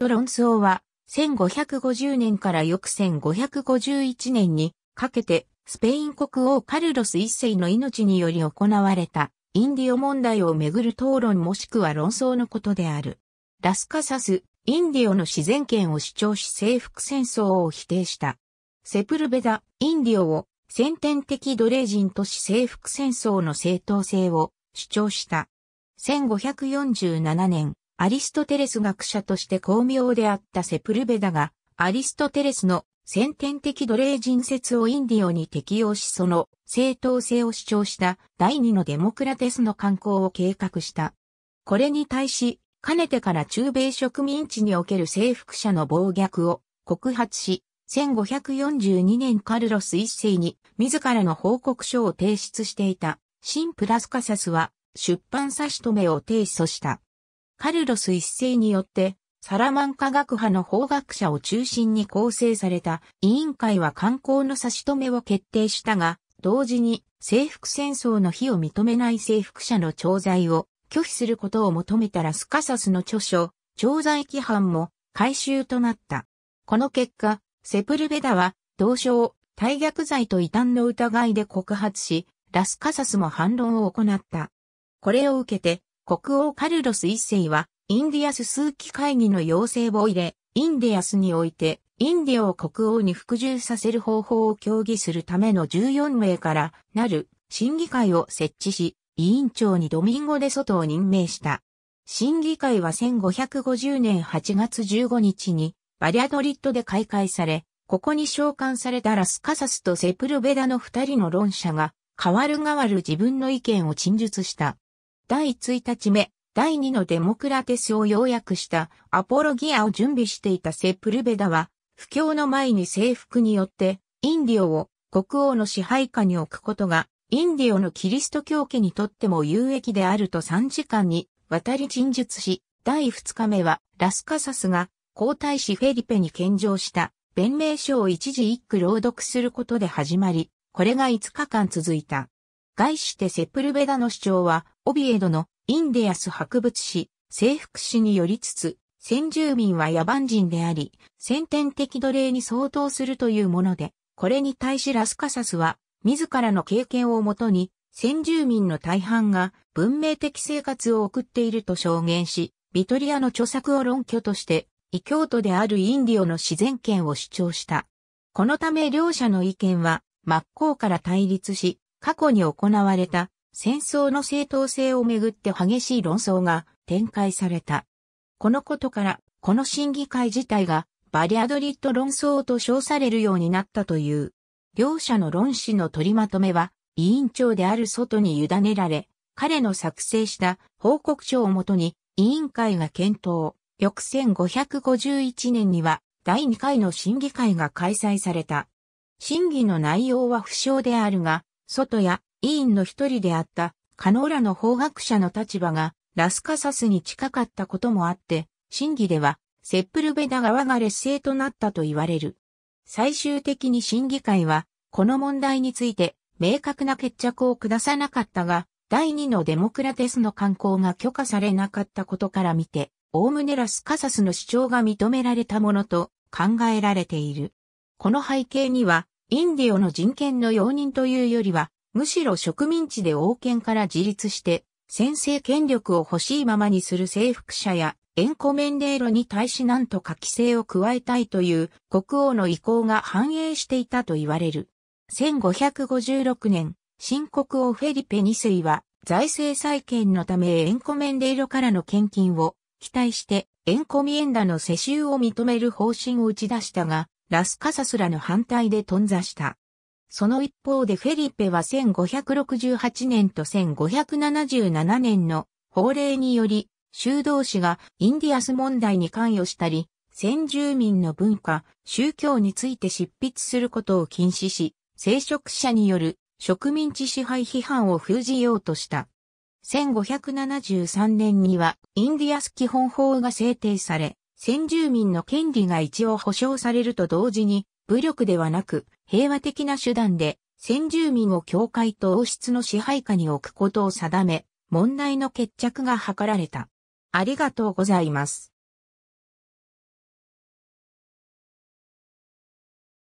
論争は、1550年から翌1551年にかけて、スペイン国王カルロス一世の命により行われた、インディオ問題をめぐる討論もしくは論争のことである。ラスカサス、インディオの自然権を主張し征服戦争を否定した。セプルベダ、インディオを先天的奴隷人とし征服戦争の正当性を主張した。1547年、アリストテレス学者として巧妙であったセプルベダが、アリストテレスの先天的奴隷人説をインディオに適用しその正当性を主張した第二のデモクラテスの観光を計画した。これに対し、かねてから中米植民地における征服者の暴虐を告発し、1542年カルロス一世に自らの報告書を提出していたシンプラスカサスは出版差し止めを提出した。カルロス一世によって、サラマン科学派の法学者を中心に構成された委員会は観光の差し止めを決定したが、同時に征服戦争の非を認めない征服者の調剤を拒否することを求めたラスカサスの著書、調剤規範も回収となった。この結果、セプルベダは、同を大逆罪と異端の疑いで告発し、ラスカサスも反論を行った。これを受けて、国王カルロス一世は、インディアス数機会議の要請を入れ、インディアスにおいて、インディアを国王に服従させる方法を協議するための14名からなる審議会を設置し、委員長にドミンゴ・デ・ソトを任命した。審議会は1550年8月15日に、バリアドリッドで開会され、ここに召喚されたラスカサスとセプルベダの二人の論者が、変わる変わる自分の意見を陳述した。第1日目、第2のデモクラテスを要約したアポロギアを準備していたセプルベダは、不況の前に征服によって、インディオを国王の支配下に置くことが、インディオのキリスト教家にとっても有益であると3時間に渡り陳述し、第2日目はラスカサスが皇太子フェリペに献上した弁明書を一時一句朗読することで始まり、これが5日間続いた。概してセプルベダの主張は、オビエドのインデアス博物史、征服史によりつつ、先住民は野蛮人であり、先天的奴隷に相当するというもので、これに対しラスカサスは、自らの経験をもとに、先住民の大半が文明的生活を送っていると証言し、ビトリアの著作を論拠として、異教徒であるインディオの自然権を主張した。このため両者の意見は真っ向から対立し、過去に行われた戦争の正当性をめぐって激しい論争が展開された。このことから、この審議会自体がバリアドリッド論争と称されるようになったという。両者の論旨の取りまとめは、委員長である外に委ねられ、彼の作成した報告書をもとに、委員会が検討。翌1551年には、第2回の審議会が開催された。審議の内容は不詳であるが、外や委員の一人であったカノーラの法学者の立場がラスカサスに近かったこともあって、審議ではセップルベダ側が劣勢となったと言われる。最終的に審議会は、この問題について明確な決着を下さなかったが、第二のデモクラテスの観光が許可されなかったことから見て、おおむねラスカサスの主張が認められたものと考えられている。この背景には、インディオの人権の容認というよりは、むしろ植民地で王権から自立して、先制権力を欲しいままにする征服者や、エンコメンデーロに対し何とか規制を加えたいという国王の意向が反映していたと言われる。1556年、新国王フェリペ2世は財政再建のためエンコメンデーロからの献金を期待してエンコミエンダの世襲を認める方針を打ち出したが、ラスカサスらの反対で頓挫した。その一方でフェリペは1568年と1577年の法令により、修道士がインディアス問題に関与したり、先住民の文化、宗教について執筆することを禁止し、聖職者による植民地支配批判を封じようとした。1573年にはインディアス基本法が制定され、先住民の権利が一応保障されると同時に、武力ではなく、平和的な手段で、先住民を教会と王室の支配下に置くことを定め、問題の決着が図られた。ありがとうございます。